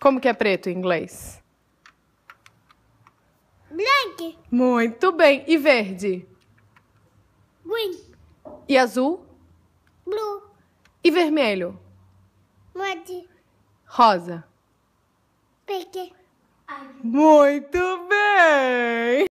Como que é preto em inglês? Black. Muito bem. E verde? Green. E azul? Blue. E vermelho? Red. Rosa. Pink. Muito bem!